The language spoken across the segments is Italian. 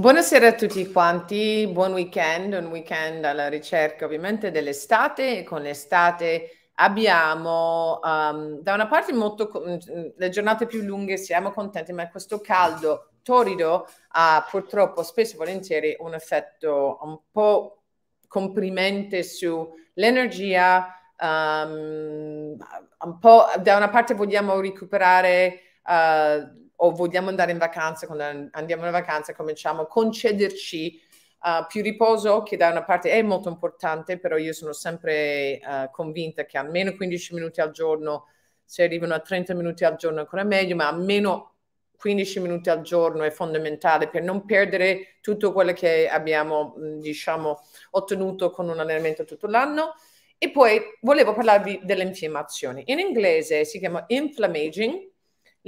Buonasera a tutti quanti, buon weekend, un weekend alla ricerca ovviamente dell'estate e con l'estate abbiamo um, da una parte molto, mm, mm, le giornate più lunghe siamo contenti ma questo caldo torrido ha purtroppo spesso e volentieri un effetto un po' comprimente sull'energia, um, un po' da una parte vogliamo recuperare uh, o vogliamo andare in vacanza, quando andiamo in vacanza cominciamo a concederci uh, più riposo, che da una parte è molto importante, però io sono sempre uh, convinta che almeno 15 minuti al giorno, se arrivano a 30 minuti al giorno ancora meglio, ma almeno 15 minuti al giorno è fondamentale per non perdere tutto quello che abbiamo, mm, diciamo, ottenuto con un allenamento tutto l'anno. E poi volevo parlarvi delle infiammazioni. In inglese si chiama inflammaging,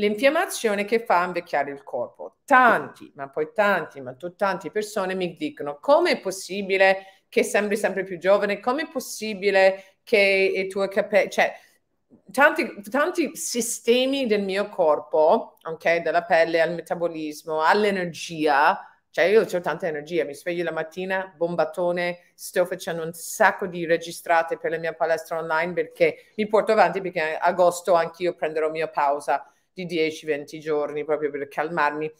l'infiammazione che fa invecchiare il corpo. Tanti, ma poi tanti, ma tu, tante persone mi dicono come è possibile che sembri sempre più giovane, come è possibile che i tuoi capelli, cioè tanti, tanti sistemi del mio corpo, ok, dalla pelle al metabolismo, all'energia, cioè io ho tanta energia, mi sveglio la mattina, bombatone, sto facendo un sacco di registrate per la mia palestra online perché mi porto avanti perché agosto anch'io prenderò mia pausa di 10-20 giorni proprio per calmarmi.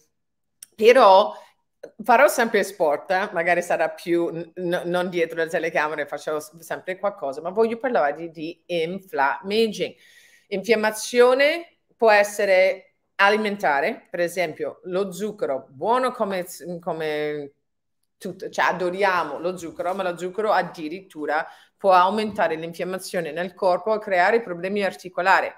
Però eh, farò sempre sport, eh? magari sarà più n- non dietro le telecamere, faccio sempre qualcosa, ma voglio parlare di, di inflammaging. Infiammazione può essere alimentare, per esempio lo zucchero, buono come, come tutto, cioè adoriamo lo zucchero, ma lo zucchero addirittura può aumentare l'infiammazione nel corpo e creare problemi articolari.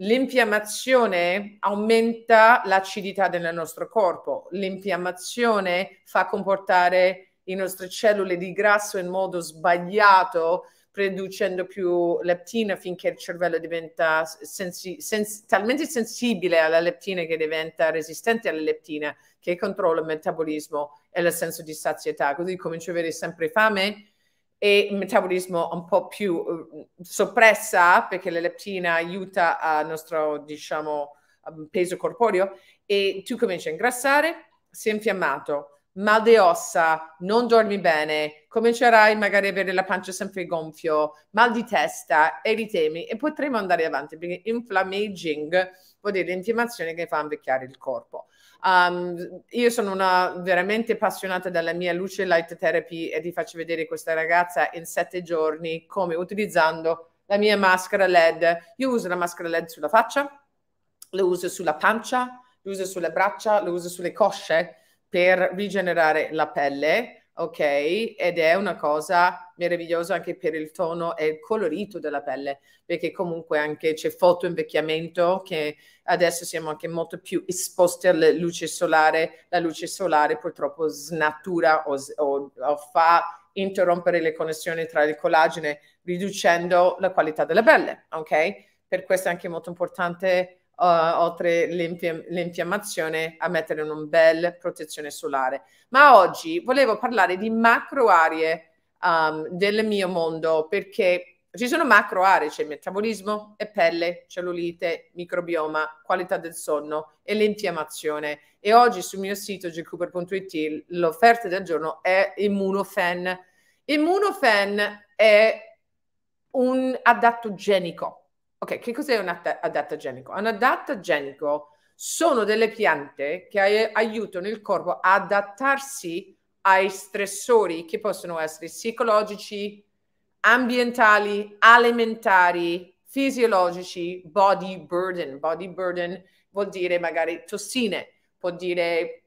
L'infiammazione aumenta l'acidità del nostro corpo, l'infiammazione fa comportare le nostre cellule di grasso in modo sbagliato, producendo più leptina finché il cervello diventa sensi- sens- talmente sensibile alla leptina che diventa resistente alla leptina, che controlla il metabolismo e il senso di sazietà. Così comincio a avere sempre fame, e il metabolismo un po' più eh, soppressa perché la leptina aiuta al nostro diciamo um, peso corporeo e tu cominci a ingrassare, sei infiammato, mal di ossa, non dormi bene, comincerai magari a avere la pancia sempre gonfio, mal di testa, eritemi e potremo andare avanti perché inflammaging tipo delle intimazioni che fa invecchiare il corpo. Um, io sono una veramente appassionata della mia luce light therapy e ti faccio vedere questa ragazza in sette giorni come utilizzando la mia maschera LED. Io uso la maschera LED sulla faccia, la uso sulla pancia, la uso sulle braccia, la uso sulle cosce per rigenerare la pelle ok? Ed è una cosa meravigliosa anche per il tono e il colorito della pelle, perché comunque anche c'è foto invecchiamento che adesso siamo anche molto più esposti alla luce solare, la luce solare purtroppo snatura o, o, o fa interrompere le connessioni tra il collagene, riducendo la qualità della pelle, ok? Per questo è anche molto importante Uh, oltre l'infiammazione a mettere un bel protezione solare. Ma oggi volevo parlare di macro aree um, del mio mondo perché ci sono macro aree, c'è cioè metabolismo e pelle, cellulite, microbioma, qualità del sonno e l'infiammazione. E oggi sul mio sito gcooper.it l'offerta del giorno è Immunofen. Immunofen è un adattogenico Ok, che cos'è un at- adattagenico? Un adattagenico sono delle piante che aiutano il corpo ad adattarsi ai stressori che possono essere psicologici, ambientali, alimentari, fisiologici, body burden. Body burden vuol dire magari tossine, può dire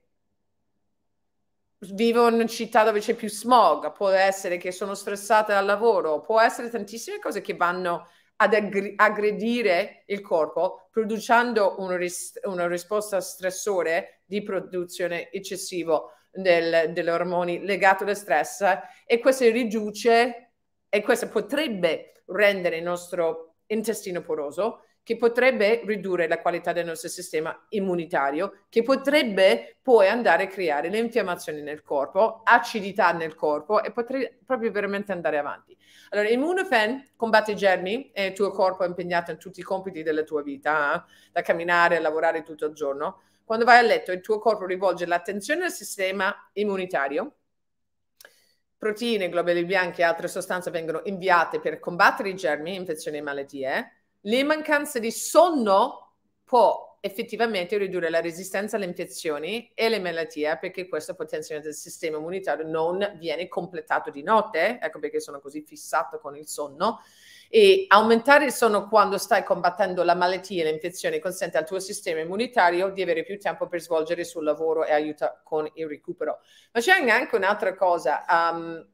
vivo in una città dove c'è più smog, può essere che sono stressata al lavoro, può essere tantissime cose che vanno ad aggredire il corpo producendo una, ris- una risposta stressore di produzione eccessiva del, degli ormoni legati allo stress e questo riduce e questo potrebbe rendere il nostro intestino poroso che potrebbe ridurre la qualità del nostro sistema immunitario, che potrebbe poi andare a creare le infiammazioni nel corpo, acidità nel corpo e potrebbe proprio veramente andare avanti. Allora, Immunofen combatte i germi e il tuo corpo è impegnato in tutti i compiti della tua vita, eh? da camminare a lavorare tutto il giorno. Quando vai a letto, il tuo corpo rivolge l'attenzione al sistema immunitario, proteine, globuli bianchi e altre sostanze vengono inviate per combattere i germi, infezioni e malattie le mancanze di sonno può effettivamente ridurre la resistenza alle infezioni e alle malattie perché questo potenziamento del sistema immunitario non viene completato di notte, ecco perché sono così fissato con il sonno. E aumentare il sonno quando stai combattendo la malattia e l'infezione consente al tuo sistema immunitario di avere più tempo per svolgere il suo lavoro e aiuta con il recupero. Ma c'è anche un'altra cosa, um, ehm,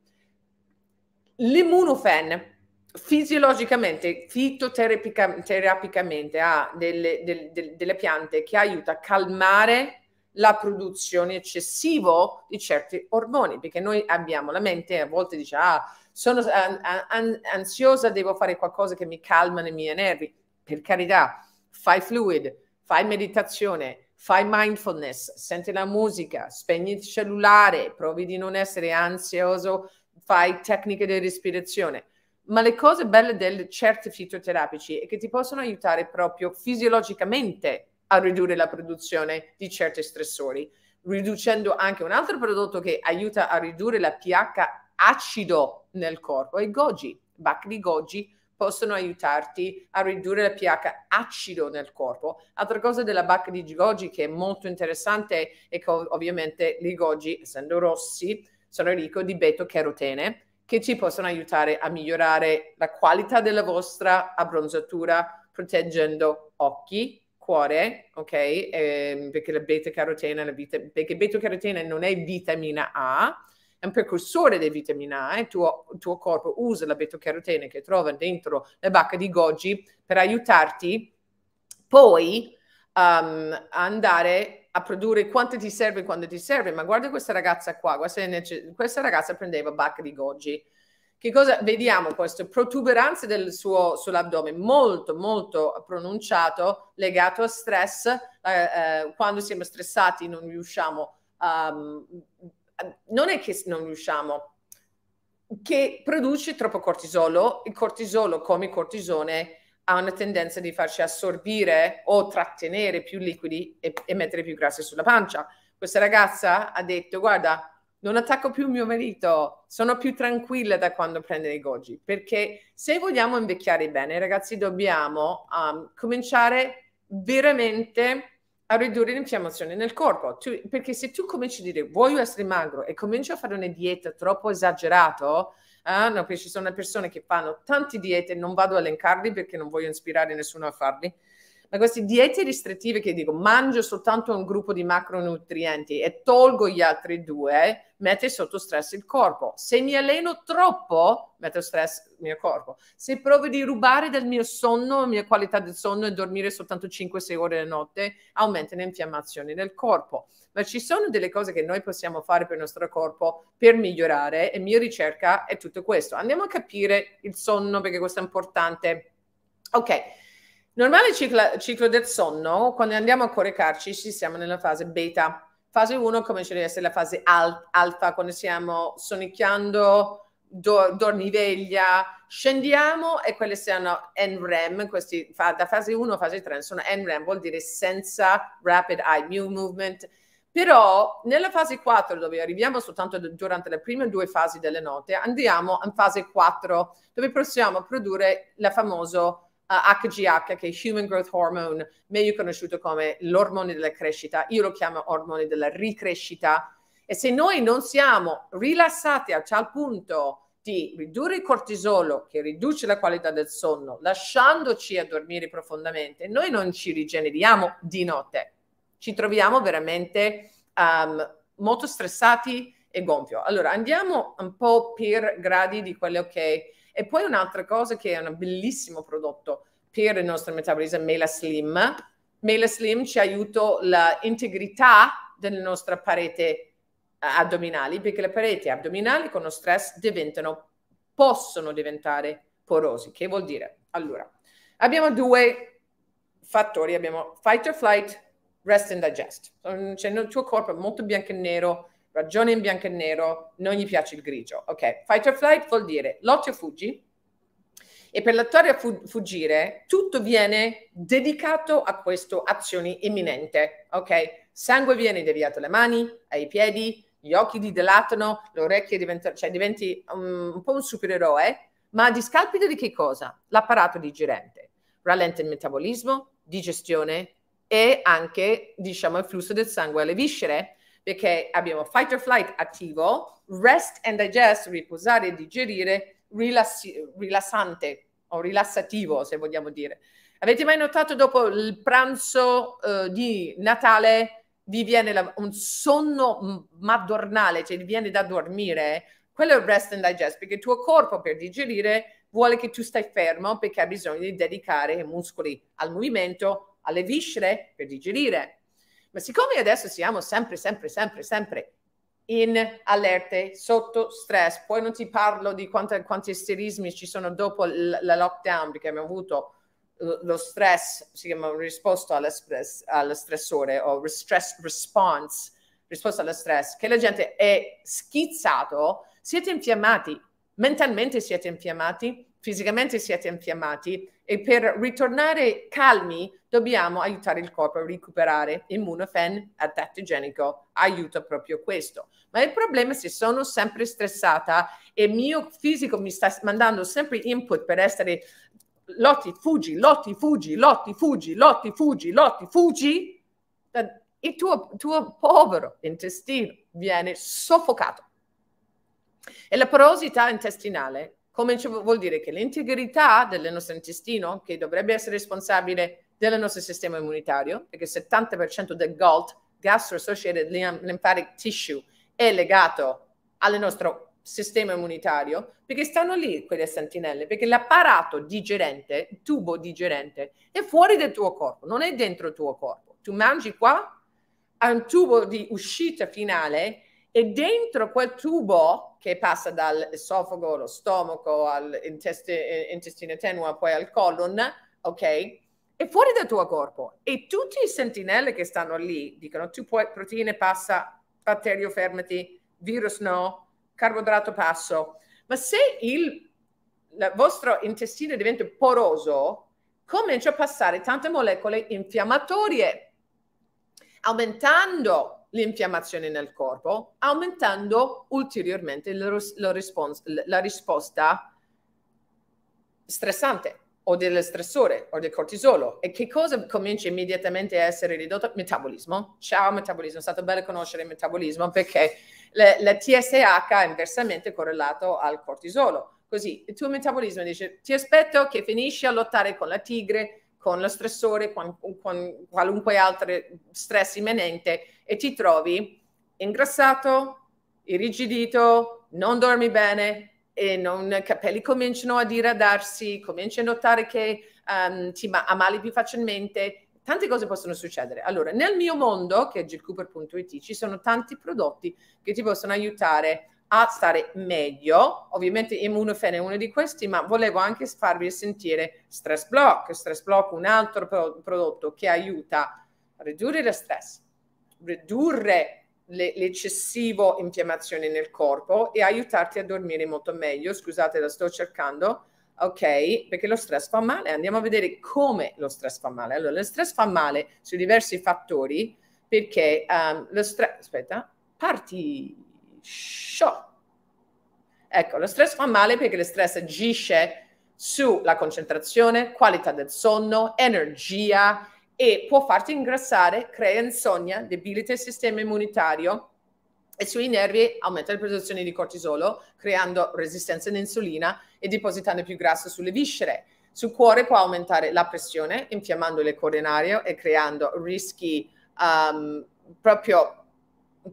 l'immunofen fisiologicamente, fitoterapicamente ha delle, del, del, delle piante che aiuta a calmare la produzione eccessiva di certi ormoni, perché noi abbiamo la mente a volte dice ah, sono an, an, ansiosa, devo fare qualcosa che mi calma i miei nervi. Per carità, fai fluid, fai meditazione, fai mindfulness, senti la musica, spegni il cellulare, provi di non essere ansioso, fai tecniche di respirazione ma le cose belle del certi fitoterapici è che ti possono aiutare proprio fisiologicamente a ridurre la produzione di certi stressori, riducendo anche un altro prodotto che aiuta a ridurre la pH acido nel corpo, i goji, bacchi di goji possono aiutarti a ridurre la pH acido nel corpo. Altra cosa della bacca di goji che è molto interessante è che ovviamente i goji, essendo rossi, sono ricchi di beta-carotene, che ci possono aiutare a migliorare la qualità della vostra abbronzatura proteggendo occhi, cuore, ok? Eh, perché la beta-carotene, la vita, perché beta-carotene non è vitamina A, è un precursore di vitamina A il tuo, tuo, corpo usa la beta-carotene che trova dentro le bacche di Goji per aiutarti poi um, ehm, a andare a produrre quanto ti serve quando ti serve, ma guarda questa ragazza qua, questa ragazza prendeva bacca di goji. Che cosa vediamo? Queste protuberanza del suo, sull'addome molto, molto pronunciato, legato a stress. Eh, eh, quando siamo stressati non riusciamo, um, non è che non riusciamo, che produce troppo cortisolo, il cortisolo come cortisone ha una tendenza di farci assorbire o trattenere più liquidi e, e mettere più grassi sulla pancia. Questa ragazza ha detto, guarda, non attacco più mio marito, sono più tranquilla da quando prende i goji, perché se vogliamo invecchiare bene, ragazzi, dobbiamo um, cominciare veramente a ridurre l'infiammazione nel corpo, tu, perché se tu cominci a dire voglio essere magro e cominci a fare una dieta troppo esagerata, eh? no, ci sono persone che fanno tante diete, non vado a elencarli perché non voglio ispirare nessuno a farli, ma queste diete restrittive che dico mangio soltanto un gruppo di macronutrienti e tolgo gli altri due, mette sotto stress il corpo. Se mi alleno troppo, metto stress il mio corpo. Se provo di rubare del mio sonno, la mia qualità del sonno e dormire soltanto 5-6 ore la notte, aumenta l'infiammazione del corpo. Ma ci sono delle cose che noi possiamo fare per il nostro corpo per migliorare e mia ricerca è tutto questo. Andiamo a capire il sonno perché questo è importante. Ok Normale ciclo, ciclo del sonno, quando andiamo a coricarci, ci siamo nella fase beta. Fase 1 comincia ci essere la fase al- alfa, quando siamo sonicchiando, do- dormiveglia, scendiamo e quelle sono NREM, questi fa- da fase 1 a fase 3 sono NREM, vuol dire senza rapid eye new movement, però nella fase 4, dove arriviamo soltanto durante le prime due fasi delle note, andiamo in fase 4, dove possiamo produrre la famosa HGH, che è Human Growth Hormone, meglio conosciuto come l'ormone della crescita, io lo chiamo ormone della ricrescita. E se noi non siamo rilassati a tal punto di ridurre il cortisolo, che riduce la qualità del sonno, lasciandoci a dormire profondamente, noi non ci rigeneriamo di notte. Ci troviamo veramente um, molto stressati e gonfio. Allora, andiamo un po' per gradi di quello che è e poi un'altra cosa che è un bellissimo prodotto per il nostro metabolismo, Mela Slim. Mela Slim ci aiuta l'integrità della nostra parete addominale, perché le pareti addominali con lo stress diventano, possono diventare porosi. Che vuol dire? Allora, abbiamo due fattori, abbiamo fight or flight, rest and digest. Cioè, il tuo corpo è molto bianco e nero, ragione in bianco e nero, non gli piace il grigio. Ok, fight or flight vuol dire lotti o fuggi. E per l'attore a fu- fuggire, tutto viene dedicato a questa azione imminente. Ok, sangue viene deviato alle mani, ai piedi, gli occhi ti dilatano, le orecchie diventano, cioè diventi um, un po' un supereroe, ma a discapito di che cosa? L'apparato digerente. Rallenta il metabolismo, digestione e anche, diciamo, il flusso del sangue alle viscere perché abbiamo fight or flight attivo, rest and digest, riposare e digerire, rilassi- rilassante o rilassativo se vogliamo dire. Avete mai notato dopo il pranzo eh, di Natale vi viene la, un sonno madornale, cioè vi viene da dormire? Quello è il rest and digest, perché il tuo corpo per digerire vuole che tu stai fermo perché ha bisogno di dedicare i muscoli al movimento, alle viscere per digerire. Ma siccome adesso siamo sempre, sempre, sempre, sempre in allerte, sotto stress, poi non ti parlo di quanti, quanti esterismi ci sono dopo l- la lockdown, perché abbiamo avuto eh, lo stress, si chiama risposto allo, stress, allo stressore o stress response, risposta allo stress, che la gente è schizzato, siete infiammati, mentalmente siete infiammati, fisicamente siete infiammati e per ritornare calmi dobbiamo aiutare il corpo a recuperare. Immunofen adattogenico aiuta proprio questo. Ma il problema è se sono sempre stressata e il mio fisico mi sta mandando sempre input per essere lotti, fuggi, lotti, fuggi, lotti, fuggi, lotti, fuggi, lotti, fuggi, il tuo, tuo povero intestino viene soffocato. E la porosità intestinale come vuol dire che l'integrità del nostro intestino, che dovrebbe essere responsabile del nostro sistema immunitario, perché il 70% del GALT, gastro associated lymphatic tissue, è legato al nostro sistema immunitario, perché stanno lì quelle sentinelle, perché l'apparato digerente, il tubo digerente, è fuori del tuo corpo, non è dentro il tuo corpo. Tu mangi qua, ha un tubo di uscita finale e dentro quel tubo che passa dall'esofago allo stomaco, all'intestino tenue, poi al colon, ok? È fuori dal tuo corpo e tutti i sentinelle che stanno lì dicono tu puoi proteine passa, batterio fermati, virus no, carboidrato passo. Ma se il, il vostro intestino diventa poroso, comincia a passare tante molecole infiammatorie, aumentando l'infiammazione nel corpo, aumentando ulteriormente la, la, response, la risposta stressante o del stressore o del cortisolo. E che cosa comincia immediatamente a essere ridotto? Metabolismo. Ciao metabolismo, è stato bello conoscere il metabolismo perché la TSH è inversamente correlato al cortisolo. Così il tuo metabolismo dice ti aspetto che finisci a lottare con la tigre, con lo stressore, con, con qualunque altro stress imminente e ti trovi ingrassato, irrigidito, non dormi bene e i capelli cominciano a diradarsi, cominci a notare che um, ti ammali più facilmente, tante cose possono succedere. Allora, nel mio mondo, che è gilcooper.it, ci sono tanti prodotti che ti possono aiutare a stare meglio. Ovviamente immunofen è uno di questi, ma volevo anche farvi sentire Stress Block. Stress Block è un altro pro- prodotto che aiuta a ridurre lo stress, ridurre le, l'eccessivo infiammazione nel corpo e aiutarti a dormire molto meglio. Scusate, la sto cercando. Ok, perché lo stress fa male. Andiamo a vedere come lo stress fa male. Allora, lo stress fa male su diversi fattori perché um, lo stress... Aspetta, parti Show. Ecco, lo stress fa male perché lo stress agisce sulla concentrazione, qualità del sonno, energia e può farti ingrassare, crea insonnia, debilita il sistema immunitario e sui nervi aumenta le produzione di cortisolo, creando resistenza all'insulina e depositando più grasso sulle viscere. Sul cuore può aumentare la pressione, infiammando le coronarie e creando rischi um, proprio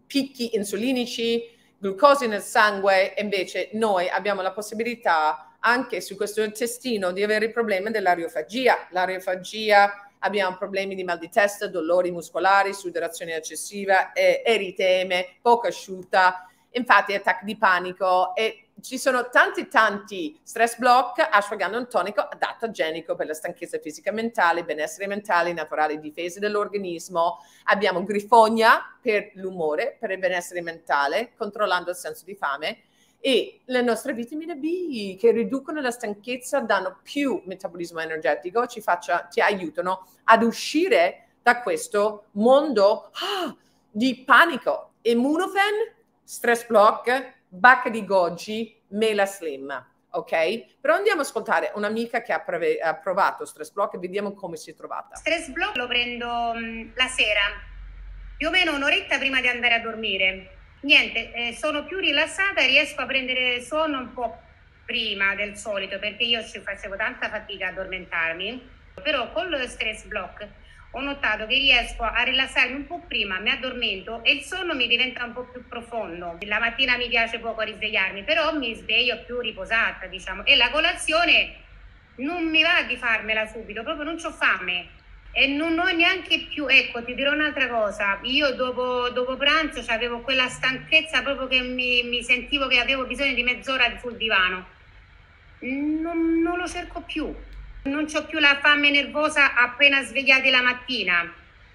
picchi insulinici, glucosi nel sangue, invece noi abbiamo la possibilità anche su questo intestino di avere problemi dell'ariofagia. L'ariofagia abbiamo problemi di mal di testa, dolori muscolari, sudorazione eccessiva, eh, eriteme, bocca asciutta, infatti attacchi di panico e ci sono tanti tanti stress block, ashwagandha è un tonico adattogenico per la stanchezza fisica e mentale, benessere mentale, naturale, difese dell'organismo. Abbiamo grifogna per l'umore, per il benessere mentale, controllando il senso di fame e le nostre vitamine B che riducono la stanchezza, danno più metabolismo energetico, ci, faccia, ci aiutano ad uscire da questo mondo ah, di panico. Immunofen, stress block, Bacca di goji, mela slim. Ok? Però andiamo ad ascoltare un'amica che ha, preve- ha, provato Stress Block e vediamo come si è trovata. Stress Block lo prendo mh, la sera, più o meno un'oretta prima di andare a dormire. Niente, eh, sono più rilassata e riesco a prendere sonno un po' prima del solito perché io ci facevo tanta fatica a addormentarmi. Però con lo stress block ho notato che riesco a rilassarmi un po' prima, mi addormento e il sonno mi diventa un po' più profondo. La mattina mi piace poco risvegliarmi, però mi sveglio più riposata, diciamo. E la colazione non mi va di farmela subito, proprio non ho fame. E non ho neanche più, ecco, ti dirò un'altra cosa, io dopo, dopo pranzo avevo quella stanchezza proprio che mi, mi, sentivo che avevo bisogno di mezz'ora sul divano. non, non lo cerco più, non ho più la fame nervosa appena svegliati la mattina,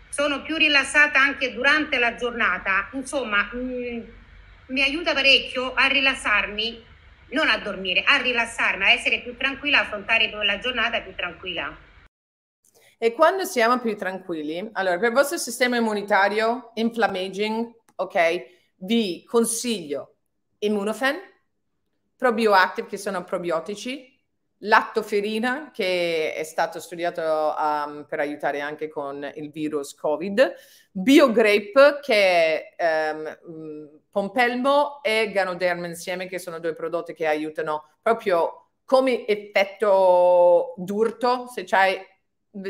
sono più rilassata anche durante la giornata, insomma mh, mm, mi aiuta parecchio a rilassarmi, non a dormire, a rilassarmi, a essere più tranquilla, a affrontare la giornata più tranquilla. E quando siamo più tranquilli, allora per il vostro sistema immunitario, inflammaging, ok, vi consiglio Immunofen, Probioactive che sono probiotici, Lattoferina, che è stato studiato um, per aiutare anche con il virus Covid, Biogrape, che è um, mm, pompelmo e ganoderma insieme, che sono due prodotti che aiutano proprio come effetto d'urto, se c'hai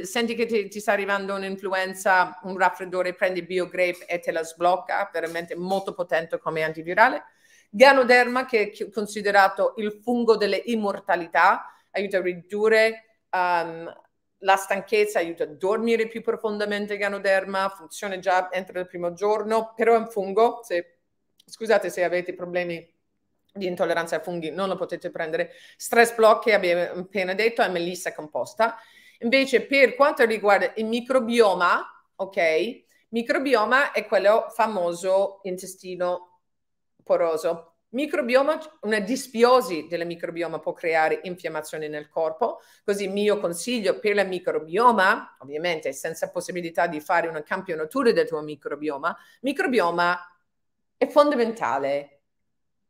senti che ti, ti, sta arrivando un'influenza, un raffreddore, prendi BioGrape e te la sblocca, veramente molto potente come antivirale. Ganoderma, che è considerato il fungo delle immortalità, aiuta a ridurre um, la stanchezza, aiuta a dormire più profondamente il ganoderma, funziona già entro il primo giorno, però è un fungo, se, scusate se avete problemi di intolleranza ai funghi, non lo potete prendere. Stress block, che abbiamo appena detto, è melissa composta. Invece per quanto riguarda il microbioma, ok? Microbioma è quello famoso intestino poroso. Microbioma, una dispiosi della microbioma può creare infiammazione nel corpo, così il mio consiglio per la microbioma, ovviamente senza possibilità di fare una campionatura del tuo microbioma, microbioma è fondamentale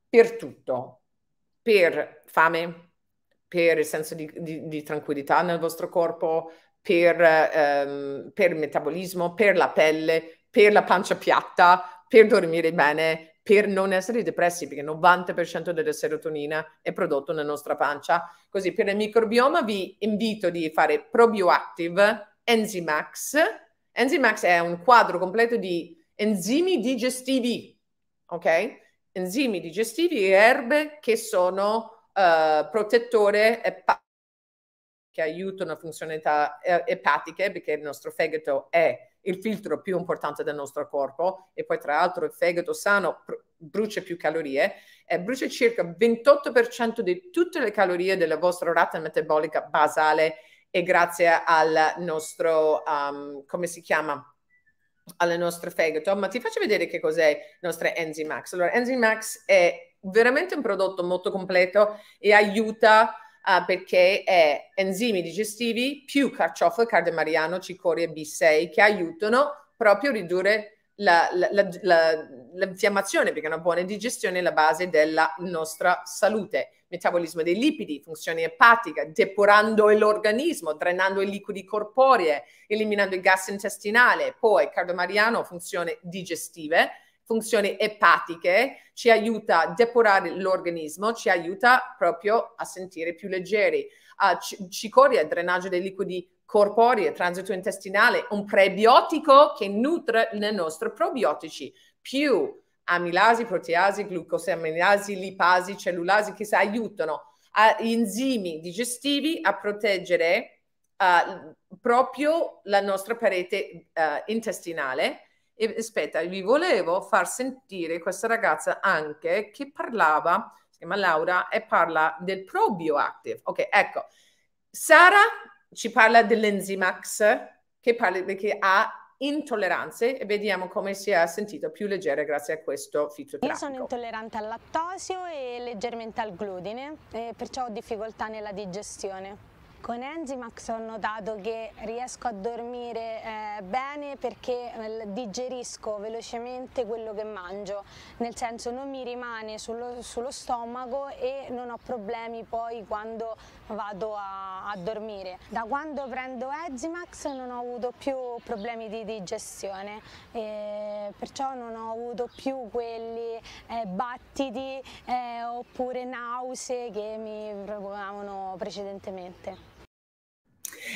per tutto, per fame, per il senso di, di, di tranquillità nel vostro corpo, per, ehm, per il metabolismo, per la pelle, per la pancia piatta, per dormire bene, per non essere depressi, perché il 90% della serotonina è prodotto nella nostra pancia. Così per il microbioma vi invito di fare ProBioactive, Enzymax. Enzymax è un quadro completo di enzimi digestivi, ok? Enzimi digestivi e erbe che sono uh, protettore e che aiutano funzionalità eh, epatiche, perché il nostro fegato è il filtro più importante del nostro corpo e poi tra l'altro il fegato sano brucia più calorie, e eh, brucia circa 28% di tutte le calorie della vostra rata metabolica basale e grazie al nostro, um, come si chiama? al nostro fegato, ma ti faccio vedere che cos'è il nostro Enzymax. Allora, Enzymax è veramente un prodotto molto completo e aiuta uh, perché è enzimi digestivi più carciofo e cardemariano, cicoria B6 che aiutano proprio a ridurre la, la, la, l'infiammazione, perché una buona digestione è la base della nostra salute. Metabolismo dei lipidi, funzione epatica, depurando l'organismo, drenando i liquidi corporei, eliminando il gas intestinale, poi cardomariano, funzione digestive funzioni epatiche, ci aiuta a depurare l'organismo, ci aiuta proprio a sentire più leggeri. Uh, ah, c- cicoria, drenaggio dei liquidi corporei, transito intestinale, un prebiotico che nutre le nostre probiotici, più amilasi, proteasi, glucosamilasi, lipasi, cellulasi che si aiutano a enzimi digestivi a proteggere uh, proprio la nostra parete uh, intestinale e aspetta, vi volevo far sentire questa ragazza anche che parlava, si chiama Laura, e parla del probioactive. Ok, ecco, Sara ci parla dell'Enzimax che, parla, che ha intolleranze e vediamo come si è sentito più leggera grazie a questo fitoterapico. Io sono intollerante al lattosio e leggermente al glutine e perciò ho difficoltà nella digestione. Con Enzimax ho notato che riesco a dormire eh, perché eh, digerisco velocemente quello che mangio, nel senso non mi rimane sullo, sullo stomaco e non ho problemi poi quando vado a, a dormire. Da quando prendo Ezimax non ho avuto più problemi di digestione, eh, perciò non ho avuto più quelli eh, battiti eh, oppure nausee che mi provocavano precedentemente.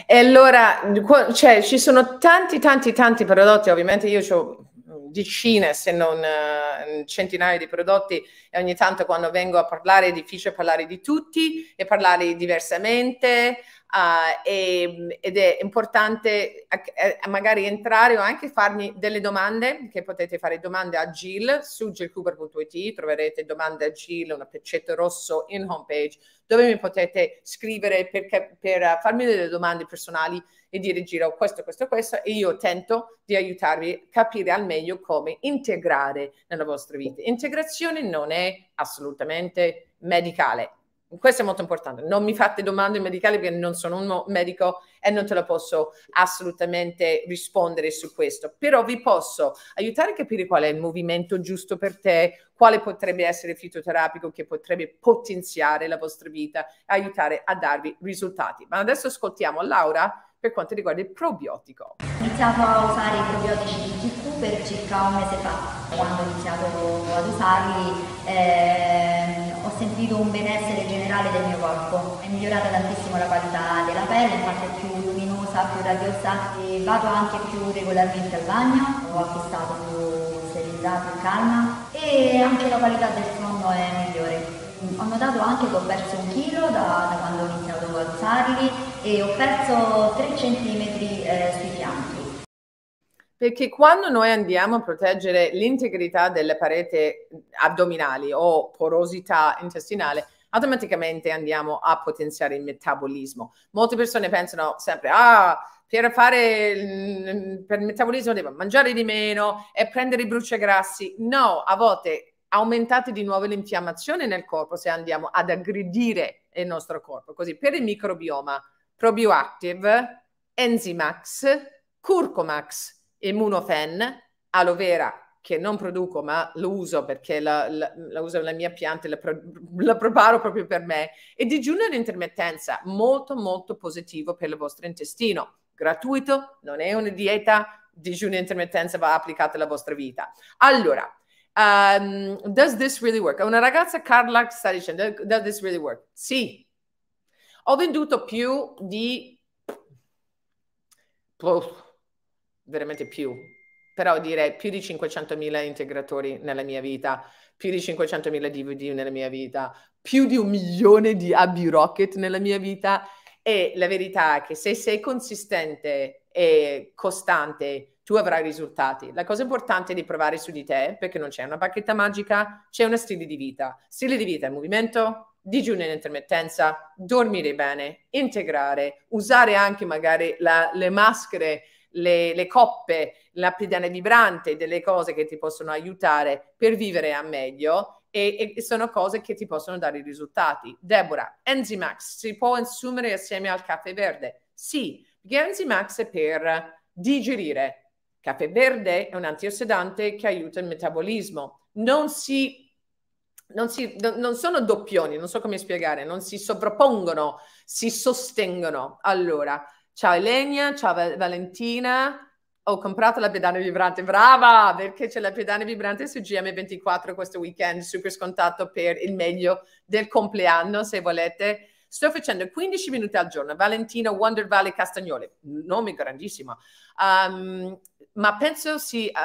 E allora, cioè, ci sono tanti, tanti, tanti prodotti, ovviamente io ho decine se non eh, centinaia di prodotti e ogni tanto quando vengo a parlare è difficile parlare di tutti e parlare diversamente, uh, ah, e, ehm, ed è importante uh, magari entrare o anche farmi delle domande, che potete fare domande a Jill su jillcuber.it, troverete domande a Jill, un peccetto rosso in homepage, dove mi potete scrivere per, per farmi delle domande personali e dire Giro questo, questo, questo e io tento di aiutarvi a capire al meglio come integrare nella vostra vita. Integrazione non è assolutamente medicale, questo è molto importante, non mi fate domande medicali perché non sono un medico e non te la posso assolutamente rispondere su questo, però vi posso aiutare a capire qual è il movimento giusto per te, quale potrebbe essere il fitoterapico che potrebbe potenziare la vostra vita, aiutare a darvi risultati. Ma adesso ascoltiamo Laura per quanto riguarda il probiotico. Ho iniziato a usare i probiotici di GQ per circa un mese fa, quando ho iniziato ad usarli... Eh sentito un benessere generale del mio corpo, è migliorata tantissimo la qualità della pelle, infatti è più luminosa, più radiosa e vado anche più regolarmente al bagno, ho acquistato più serenità, più calma e anche la qualità del fondo è migliore. Ho notato anche che ho perso un chilo da, da quando ho iniziato ad alzarli e ho perso 3 cm eh, sui fianchi. Perché quando noi andiamo a proteggere l'integrità delle pareti addominali o porosità intestinale, automaticamente andiamo a potenziare il metabolismo. Molte persone pensano sempre, ah, per fare per il metabolismo devo mangiare di meno e prendere i bruciagrassi. No, a volte aumentate di nuovo l'infiammazione nel corpo se andiamo ad aggredire il nostro corpo. Così per il microbioma, ProBioactive, Enzymax, Curcomax, Immunofen, aloe vera che non produco ma lo uso perché la, la, la uso nella mia pianta, la, pro, la preparo proprio per me. E digiuno all'intermittenza, molto molto positivo per il vostro intestino. Gratuito, non è una dieta, digiuno intermittenza va applicata alla vostra vita. Allora, um, does this really work? Una ragazza, Carla, sta dicendo, does this really work? Sì. Ho venduto più di... Pff veramente più, però direi più di 500.000 integratori nella mia vita, più di 500.000 DVD nella mia vita, più di un milione di AB Rocket nella mia vita e la verità è che se sei consistente e costante tu avrai risultati. La cosa importante è di provare su di te perché non c'è una bacchetta magica, c'è uno stile di vita. Stile di vita è movimento, digiuno in intermittenza, dormire bene, integrare, usare anche magari la, le maschere le, le coppe, la pedana vibrante, delle cose che ti possono aiutare per vivere a meglio e, e sono cose che ti possono dare i risultati. Deborah, Enzimax si può assumere assieme al caffè verde? Sì, perché Enzimax è per digerire. Caffè verde è un antiossidante che aiuta il metabolismo. Non si non, si, non, sono doppioni, non so come spiegare, non si sovrappongono, si sostengono. Allora, Ciao Elenia, ciao Valentina. Ho comprato la pedana vibrante, brava, perché c'è la pedana vibrante su GM24 questo weekend, super scontato per il meglio del compleanno, se volete. Sto facendo 15 minuti al giorno, Valentina Wonder Valley Castagnoli, nome grandissimo. Um, ma penso si, uh,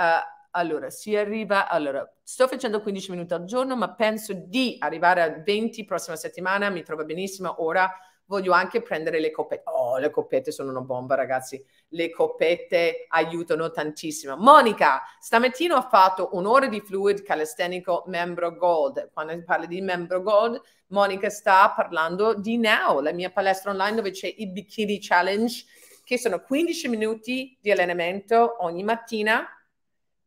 allora, si arriva, allora, sto facendo 15 minuti al giorno, ma penso di arrivare a 20 prossima settimana, mi trovo benissimo ora voglio anche prendere le coppette. Oh, le coppette sono una bomba, ragazzi. Le coppette aiutano tantissimo. Monica, stamattina ho fatto un'ora di fluid calistenico membro gold. Quando si parla di membro gold, Monica sta parlando di Now, la mia palestra online dove c'è il Bikini Challenge, che sono 15 minuti di allenamento ogni mattina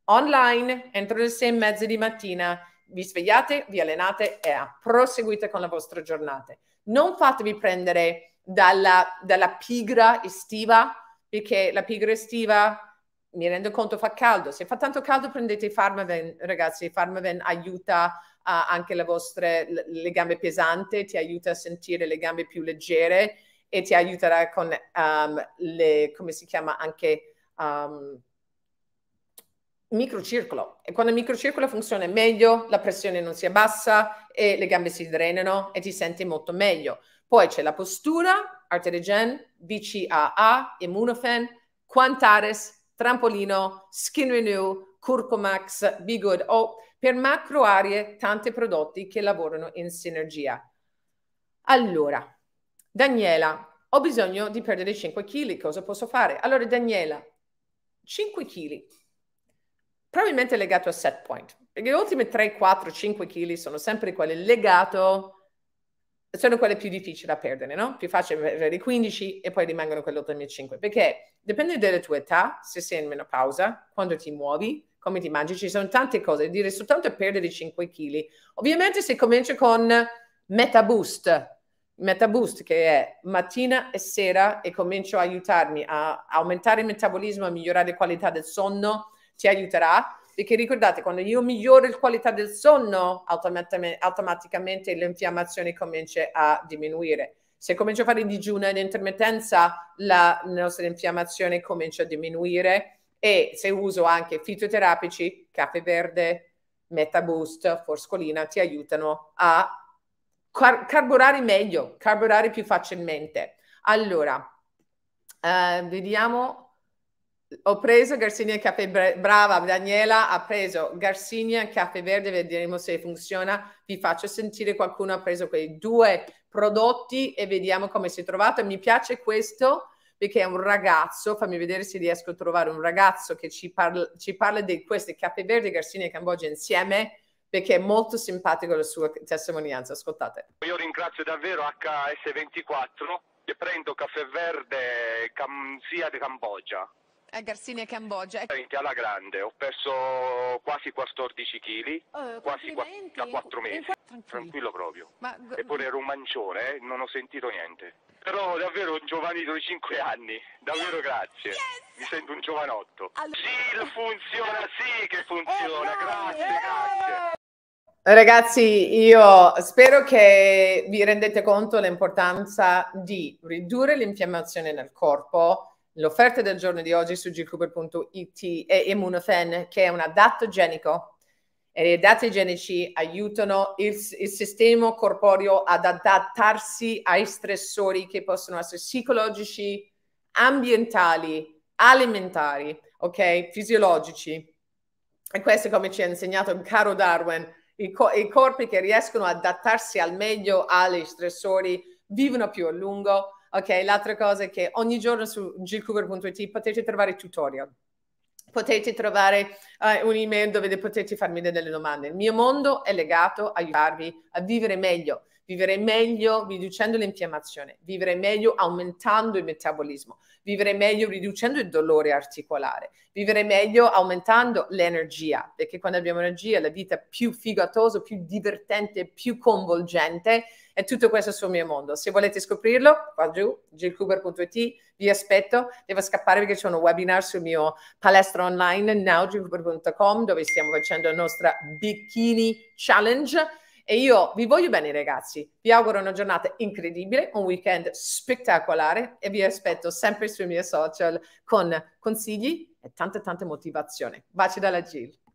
online entro le sei e mezza di mattina. Vi svegliate, vi allenate e proseguite con la vostra giornata non fatevi prendere dalla, dalla pigra estiva, perché la pigra estiva mi rendo conto fa caldo. Se fa tanto caldo prendete i Farmaven, ragazzi. I Farmaven aiuta uh, anche le vostre le gambe pesanti, ti aiuta a sentire le gambe più leggere e ti aiuterà con um, le, come si chiama, anche um, microcircolo e quando il microcircolo funziona meglio la pressione non si abbassa e le gambe si drenano e ti senti molto meglio. Poi c'è la postura, Arteregen, BCAA, Immunofen, Quantares, Trampolino, Skin Renew, Curcomax, Be Good o oh, per macro aree tanti prodotti che lavorano in sinergia. Allora, Daniela, ho bisogno di perdere 5 kg, cosa posso fare? Allora Daniela, 5 kg probabilmente legato a set point, perché le ultime 3, 4, 5 kg sono sempre quelle legati, sono quelle più difficili da perdere, no? Più facile perdere 15 e poi rimangono quelle ultime 5, perché dipende dalla tua età, se sei in menopausa, quando ti muovi, come ti mangi, ci sono tante cose, dire soltanto perdere 5 kg. Ovviamente se cominci con Meta Boost, Meta Boost che è mattina e sera e comincio a aiutarmi a aumentare il metabolismo, a migliorare la qualità del sonno, ti aiuterà perché ricordate quando io miglioro la qualità del sonno automaticamente l'infiammazione comincia a diminuire se comincio a fare digiuno in intermittenza la nostra infiammazione comincia a diminuire e se uso anche fitoterapici caffè verde metaboost forscolina ti aiutano a car- carburare meglio carburare più facilmente allora eh, vediamo ho preso Garcinia Caffè brava Daniela, ha preso Garcinia Caffè Verde, vedremo se funziona, vi faccio sentire qualcuno ha preso quei due prodotti e vediamo come si è trovato, mi piace questo perché è un ragazzo, fammi vedere se riesco a trovare un ragazzo che ci parla, ci parla di queste Caffè Verde, Garcinia e Cambogia insieme, perché è molto simpatico la sua testimonianza, ascoltate. Io ringrazio davvero HS24 che prendo Caffè Verde Cam, sia di Cambogia eh, a e Cambogia. Ecco. Alla grande, ho perso quasi 14 kg, oh, quasi da 4 mesi, tranquillo. tranquillo. proprio. Ma... Eppure ero un mancione, eh? non ho sentito niente. Però davvero un giovanito di 5 anni, davvero grazie. Yes! Mi sento un giovanotto. Allora... Sì, funziona, sì che funziona, eh, grazie, eh, grazie. Ragazzi, io spero che vi rendete conto dell'importanza di ridurre l'infiammazione nel corpo, L'offerta del giorno di oggi su gilcooper.it è Immunofen, che è un adatto genico. E gli dati igienici aiutano il, il sistema corporeo ad adattarsi ai stressori che possono essere psicologici, ambientali, alimentari, ok? Fisiologici. E questo come ci ha insegnato il caro Darwin. I, co- I corpi che riescono ad adattarsi al meglio agli stressori vivono più a lungo, Ok, l'altra cosa è che ogni giorno su gilcooper.it potete trovare tutorial potete trovare uh, eh, un'email dove potete farmi delle domande. Il mio mondo è legato a aiutarvi a vivere meglio, vivere meglio riducendo l'infiammazione, vivere meglio aumentando il metabolismo, vivere meglio riducendo il dolore articolare, vivere meglio aumentando l'energia, perché quando abbiamo energia la vita è più figatosa, più divertente, più coinvolgente e tutto questo sul mio mondo. Se volete scoprirlo, qua giù, gilcuber.it, vi aspetto. Devo scappare perché c'è un webinar sul mio palestra online, nowgilcuber.com, dove stiamo facendo la nostra Bikini Challenge. E io vi voglio bene, ragazzi. Vi auguro una giornata incredibile, un weekend spettacolare e vi aspetto sempre sui miei social con consigli e tante, tante motivazioni. Baci dalla Gil.